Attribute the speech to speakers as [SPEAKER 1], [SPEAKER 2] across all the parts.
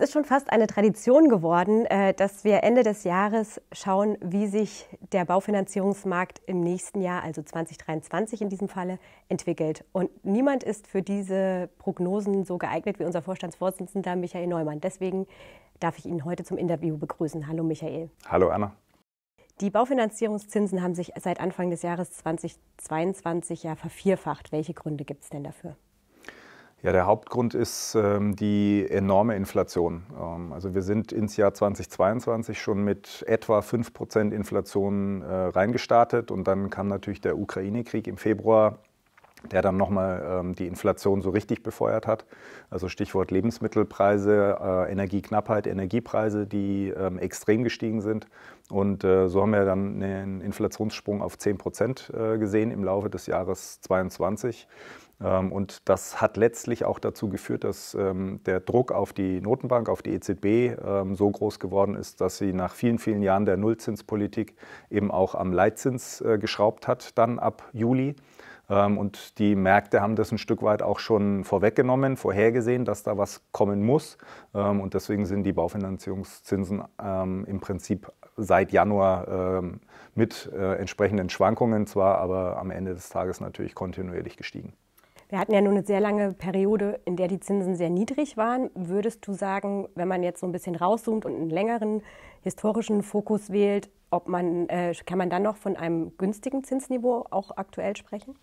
[SPEAKER 1] Es ist schon fast eine Tradition geworden, äh, dass wir Ende des Jahres schauen, wie sich der Baufinanzierungsmarkt im nächsten Jahr, also 2023 in diesem Falle, entwickelt. Und niemand ist für diese Prognosen so geeignet wie unser Vorstandsvorsitzender Michael Neumann. Deswegen darf ich ihn heute zum Interview begrüßen. Hallo Michael. Hallo Anna. Die Baufinanzierungszinsen haben sich seit Anfang des Jahres 2022 ja vervierfacht. Welche Gründe gibt es denn dafür?
[SPEAKER 2] Ja, der Hauptgrund ist ähm, die enorme Inflation. Ähm, also wir sind ins Jahr 2022 schon mit etwa 5% Inflation äh, reingestartet und dann kam natürlich der Ukraine-Krieg im Februar, der dann nochmal ähm, die Inflation so richtig befeuert hat. Also Stichwort Lebensmittelpreise, äh, Energieknappheit, Energiepreise, die ähm, extrem gestiegen sind. Und äh, so haben wir dann einen Inflationssprung auf 10% äh, gesehen im Laufe des Jahres 2022. Ähm, und das hat letztlich auch dazu geführt, dass ähm, der Druck auf die Notenbank, auf die EZB ähm, so groß geworden ist, dass sie nach vielen, vielen Jahren der Nullzinspolitik eben auch am Leitzins äh, geschraubt hat, dann ab Juli. Und die Märkte haben das ein Stück weit auch schon vorweggenommen, vorhergesehen, dass da was kommen muss. Und deswegen sind die Baufinanzierungszinsen im Prinzip seit Januar mit äh, entsprechenden Schwankungen zwar, aber am Ende des Tages natürlich kontinuierlich gestiegen.
[SPEAKER 1] Wir hatten ja nur eine sehr lange Periode, in der die Zinsen sehr niedrig waren. Würdest du sagen, wenn man jetzt so ein bisschen rauszoomt und einen längeren historischen Fokus wählt, ob man, äh, kann man dann noch von einem günstigen Zinsniveau auch aktuell sprechen?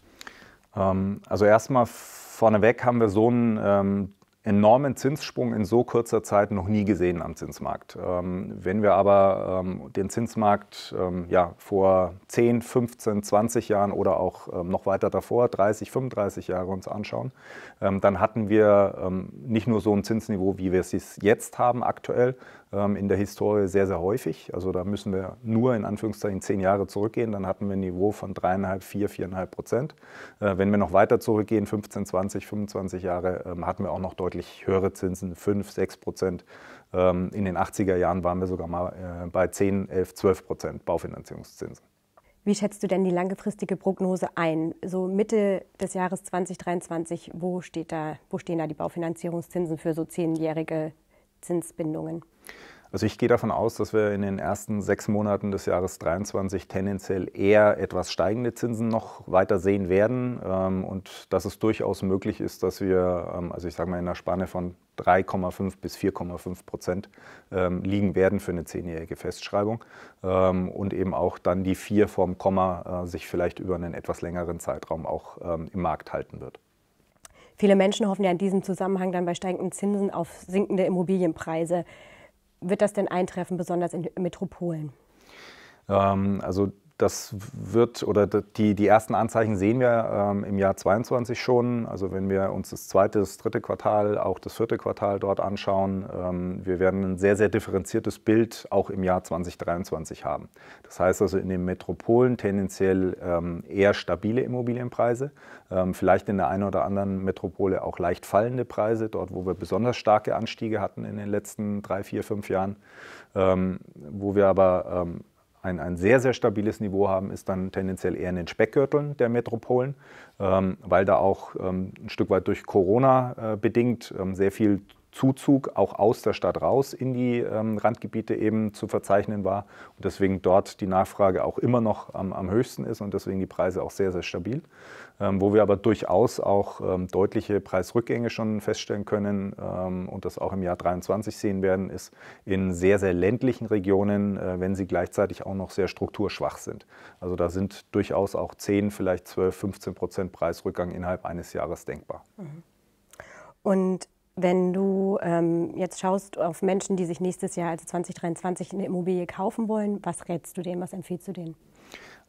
[SPEAKER 2] Ähm, also erstmal vorneweg haben wir so einen ähm, enormen Zinssprung in so kurzer Zeit noch nie gesehen am Zinsmarkt. Ähm, wenn wir aber ähm, den Zinsmarkt ähm, ja, vor 10, 15, 20 Jahren oder auch noch weiter davor, 30, 35 Jahre uns anschauen, dann hatten wir nicht nur so ein Zinsniveau, wie wir es jetzt haben aktuell, ähm, in der Historie sehr, sehr häufig. Also da müssen wir nur in Anführungszeichen zehn Jahre zurückgehen, dann hatten wir ein Niveau von dreieinhalb, vier, viereinhalb Prozent. Äh, wenn wir noch weiter zurückgehen, 15, 20, 25 Jahre, ähm, hatten wir auch noch deutlich höhere Zinsen, fünf, sechs Prozent. Ähm, in den 80er Jahren waren wir sogar mal äh, bei 10, 11, 12 Prozent Baufinanzierungszinsen.
[SPEAKER 1] Wie schätzt du denn die langfristige Prognose ein? So Mitte des Jahres 2023, wo, steht da, wo stehen da die Baufinanzierungszinsen für so zehnjährige Zinsbindungen?
[SPEAKER 2] Also ich gehe davon aus, dass wir in den ersten sechs Monaten des Jahres 2023 tendenziell eher etwas steigende Zinsen noch weiter sehen werden ähm, und dass es durchaus möglich ist, dass wir, ähm, also ich sage mal in der Spanne von 3,5 bis 4,5 Prozent ähm, liegen werden für eine zehnjährige Festschreibung ähm, und eben auch dann die 4 vorm Komma äh, sich vielleicht über einen etwas längeren Zeitraum auch ähm, im Markt halten wird.
[SPEAKER 1] Viele Menschen hoffen ja in diesem Zusammenhang dann bei steigenden Zinsen auf sinkende Immobilienpreise wird das denn eintreffen, besonders in Metropolen?
[SPEAKER 2] Ähm, also das wird oder die, die ersten Anzeichen sehen wir ähm, im Jahr 22 schon. Also wenn wir uns das zweite, das dritte Quartal, auch das vierte Quartal dort anschauen, ähm, wir werden ein sehr, sehr differenziertes Bild auch im Jahr 2023 haben. Das heißt also in den Metropolen tendenziell ähm, eher stabile Immobilienpreise, ähm, vielleicht in der einen oder anderen Metropole auch leicht fallende Preise, dort wo wir besonders starke Anstiege hatten in den letzten drei, vier, fünf Jahren, ähm, wo wir aber ähm, ein, ein sehr, sehr stabiles Niveau haben, ist dann tendenziell eher in den Speckgürteln der Metropolen, ähm, weil da auch ähm, ein Stück weit durch Corona äh, bedingt ähm, sehr viel Zuzug auch aus der Stadt raus in die ähm, Randgebiete eben zu verzeichnen war und deswegen dort die Nachfrage auch immer noch am, am höchsten ist und deswegen die Preise auch sehr, sehr stabil. Ähm, wo wir aber durchaus auch ähm, deutliche Preisrückgänge schon feststellen können ähm, und das auch im Jahr 23 sehen werden, ist in sehr, sehr ländlichen Regionen, äh, wenn sie gleichzeitig auch noch sehr strukturschwach sind. Also da sind durchaus auch 10, vielleicht 12, 15 Prozent Preisrückgang innerhalb eines Jahres denkbar.
[SPEAKER 1] Mhm. Und wenn du ähm, jetzt schaust auf Menschen, die sich nächstes Jahr, also 2023, eine Immobilie kaufen wollen, was rätst du denen, was empfiehlst du denen?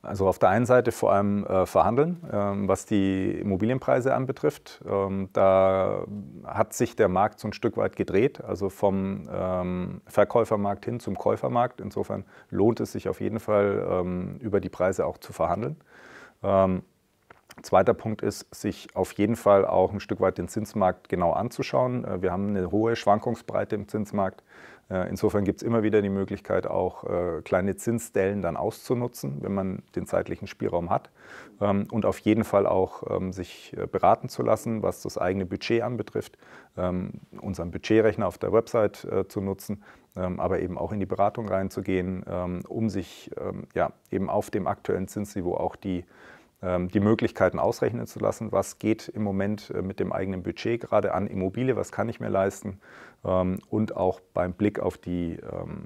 [SPEAKER 2] Also auf der einen Seite vor allem äh, verhandeln, ähm, was die Immobilienpreise anbetrifft. Ähm, da hat sich der Markt so ein Stück weit gedreht, also vom ähm, Verkäufermarkt hin zum Käufermarkt. Insofern lohnt es sich auf jeden Fall, ähm, über die Preise auch zu verhandeln. Ähm, Zweiter Punkt ist, sich auf jeden Fall auch ein Stück weit den Zinsmarkt genau anzuschauen. Äh, wir haben eine hohe Schwankungsbreite im Zinsmarkt. Äh, insofern gibt es immer wieder die Möglichkeit, auch äh, kleine Zinsstellen dann auszunutzen, wenn man den zeitlichen Spielraum hat. Ähm, und auf jeden Fall auch ähm, sich beraten zu lassen, was das eigene Budget anbetrifft, ähm, unseren Budgetrechner auf der Website zu nutzen, aber eben auch in die Beratung reinzugehen, um sich ja, eben auf dem aktuellen Zinsniveau auch die ähm, die Möglichkeiten ausrechnen zu lassen, was geht im Moment äh, mit dem eigenen Budget gerade an Immobilie, was kann ich mir leisten ähm, und auch beim Blick auf die ähm,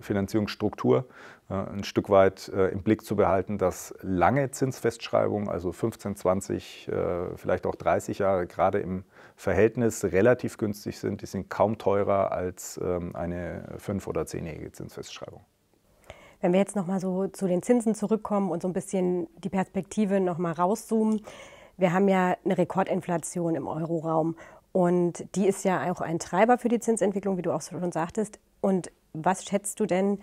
[SPEAKER 2] Finanzierungsstruktur äh, ein Stück weit äh, im Blick zu behalten, dass lange Zinsfestschreibungen, also 15, 20, vielleicht auch 30 Jahre gerade im Verhältnis relativ günstig sind. Die sind kaum teurer als eine 5- oder 10-jährige Zinsfestschreibung.
[SPEAKER 1] Wenn wir jetzt nochmal so zu den Zinsen zurückkommen und so ein bisschen die Perspektive nochmal rauszoomen, wir haben ja eine Rekordinflation im Euroraum und die ist ja auch ein Treiber für die Zinsentwicklung, wie du auch schon sagtest. Und was schätzt du denn,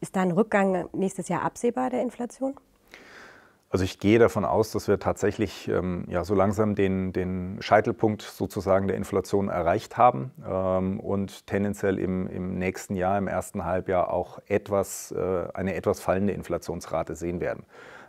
[SPEAKER 1] ist da ein Rückgang nächstes Jahr absehbar der Inflation?
[SPEAKER 2] Also ich gehe davon aus, dass wir tatsächlich ähm, ja, so langsam den, den Scheitelpunkt sozusagen der Inflation erreicht haben ähm, und tendenziell im, im nächsten Jahr, im ersten Halbjahr auch etwas, äh, eine etwas fallende Inflationsrate sehen werden.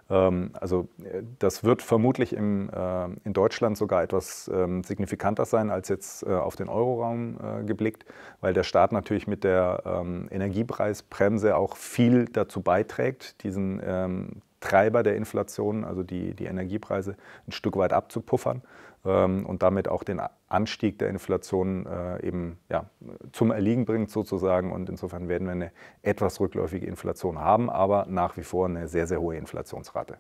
[SPEAKER 2] Ähm, also äh, das wird vermutlich im, äh, in Deutschland sogar etwas ähm, signifikanter sein als jetzt äh, auf den Euroraum äh, geblickt, weil der Staat natürlich mit der ähm, Energiepreisbremse auch viel dazu beiträgt, diesen ähm, Treiber der Inflation, also die, die Energiepreise, ein Stück weit abzupuffern ähm, und damit auch den Anstieg der Inflation äh, eben ja, zum Erliegen bringt sozusagen. Und insofern werden wir eine etwas rückläufige Inflation haben, aber nach wie vor eine sehr, sehr hohe Inflationsrate.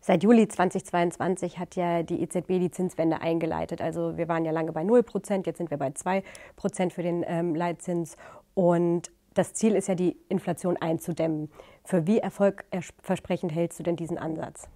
[SPEAKER 1] Seit Juli 2022 hat ja die EZB die Zinswende eingeleitet. Also wir waren ja lange bei 0 Prozent, jetzt sind wir bei 2 Prozent für den ähm, Leitzins. Und das Ziel ist ja, die Inflation einzudämmen. Für wie erfolgversprechend äh, hältst du denn diesen Ansatz?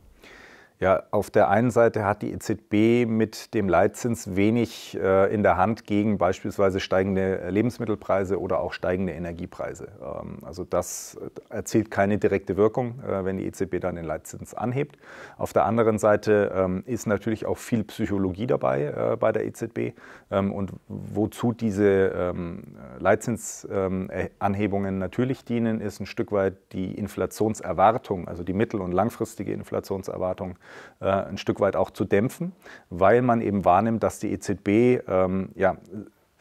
[SPEAKER 2] Ja, auf der einen Seite hat die EZB mit dem Leitzins wenig äh, in der Hand gegen beispielsweise steigende Lebensmittelpreise oder auch steigende Energiepreise. Ähm, also das erzielt keine direkte Wirkung, äh, wenn die EZB dann den Leitzins anhebt. Auf der anderen Seite ähm, ist natürlich auch viel Psychologie dabei äh, bei der EZB ähm, und wozu diese ähm, Leitzinsanhebungen ähm, natürlich dienen, ist ein Stück weit die Inflationserwartung, also die mittel- und langfristige Inflationserwartung äh, ein Stück weit auch zu dämpfen, weil man eben wahrnimmt, dass die EZB ähm, ja,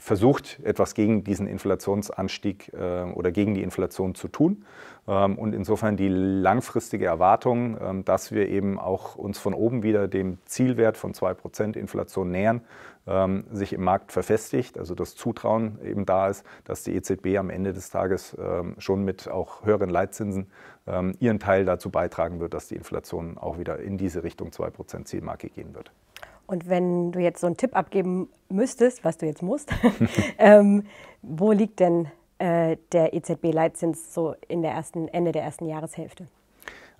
[SPEAKER 2] versucht, etwas gegen diesen Inflationsanstieg äh, oder gegen die Inflation zu tun. Ähm, und insofern die langfristige Erwartung, ähm, dass wir eben auch uns von oben wieder dem Zielwert von 2% Inflation nähern, ähm, sich im Markt verfestigt, also das Zutrauen eben da ist, dass die EZB am Ende des Tages ähm, schon mit auch höheren Leitzinsen ähm, ihren Teil dazu beitragen wird, dass die Inflation auch wieder in diese Richtung 2% Zielmarke gehen wird.
[SPEAKER 1] Und wenn du jetzt so einen Tipp abgeben müsstest, was du jetzt musst, ähm, wo liegt denn äh, der EZB-Leitzins so in der ersten, Ende der ersten Jahreshälfte?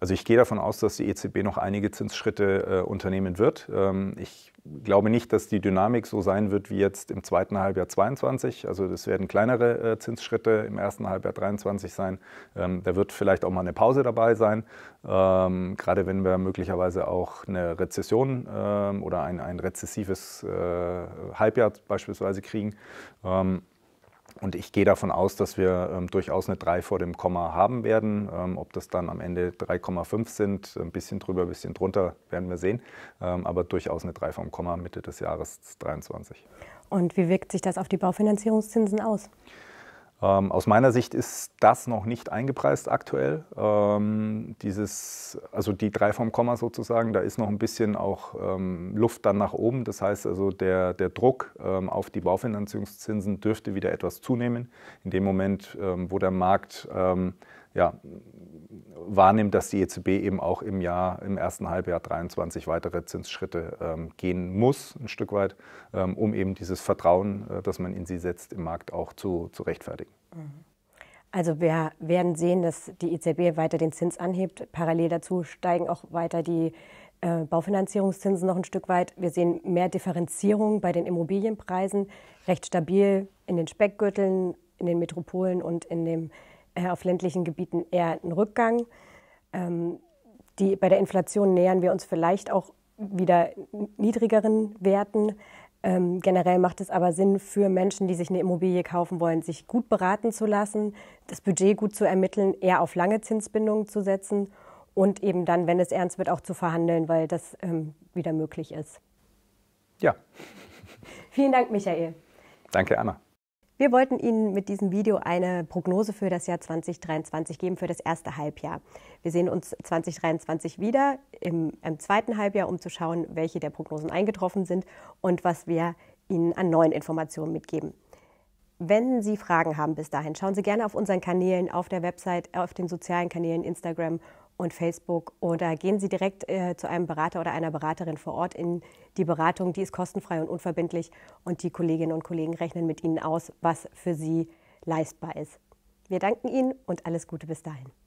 [SPEAKER 2] Also ich gehe davon aus, dass die EZB noch einige Zinsschritte äh, unternehmen wird. Ähm, ich glaube nicht, dass die Dynamik so sein wird wie jetzt im zweiten Halbjahr 22. Also das werden kleinere äh, Zinsschritte im ersten Halbjahr 23 sein. Ähm, da wird vielleicht auch mal eine Pause dabei sein, ähm, gerade wenn wir möglicherweise auch eine Rezession ähm, oder ein, ein rezessives äh, Halbjahr beispielsweise kriegen. Ähm, und ich gehe davon aus, dass wir ähm, durchaus eine 3 vor dem Komma haben werden. Ähm, ob das dann am Ende 3,5 sind, ein bisschen drüber, ein bisschen drunter, werden wir sehen. Ähm, aber durchaus eine 3 vor dem Komma Mitte des Jahres 2023.
[SPEAKER 1] Und wie wirkt sich das auf die Baufinanzierungszinsen aus?
[SPEAKER 2] Ähm, aus meiner Sicht ist das noch nicht eingepreist aktuell. Ähm, dieses, also die drei vom Komma sozusagen, da ist noch ein bisschen auch ähm, Luft dann nach oben. Das heißt also, der, der Druck ähm, auf die Baufinanzierungszinsen dürfte wieder etwas zunehmen. In dem Moment, ähm, wo der Markt ähm, ja, wahrnimmt, dass die EZB eben auch im Jahr, im ersten Halbjahr 23 weitere Zinsschritte ähm, gehen muss, ein Stück weit, ähm, um eben dieses Vertrauen, äh, das man in sie setzt, im Markt auch zu, zu rechtfertigen.
[SPEAKER 1] Mhm. Also wir werden sehen, dass die EZB weiter den Zins anhebt. Parallel dazu steigen auch weiter die äh, Baufinanzierungszinsen noch ein Stück weit. Wir sehen mehr Differenzierung bei den Immobilienpreisen, recht stabil in den Speckgürteln, in den Metropolen und in dem äh, auf ländlichen Gebieten eher einen Rückgang. Ähm, die, bei der Inflation nähern wir uns vielleicht auch wieder niedrigeren Werten. Ähm, generell macht es aber Sinn für Menschen, die sich eine Immobilie kaufen wollen, sich gut beraten zu lassen, das Budget gut zu ermitteln, eher auf lange Zinsbindungen zu setzen und eben dann, wenn es ernst wird, auch zu verhandeln, weil das ähm, wieder möglich ist. Ja. Vielen Dank, Michael. Danke, Anna. Wir wollten Ihnen mit diesem Video eine Prognose für das Jahr 2023 geben, für das erste Halbjahr. Wir sehen uns 2023 wieder im, im zweiten Halbjahr, um zu schauen, welche der Prognosen eingetroffen sind und was wir Ihnen an neuen Informationen mitgeben. Wenn Sie Fragen haben bis dahin, schauen Sie gerne auf unseren Kanälen, auf der Website, auf den sozialen Kanälen Instagram und Facebook oder gehen Sie direkt äh, zu einem Berater oder einer Beraterin vor Ort in die Beratung. Die ist kostenfrei und unverbindlich und die Kolleginnen und Kollegen rechnen mit Ihnen aus, was für Sie leistbar ist. Wir danken Ihnen und alles Gute bis dahin.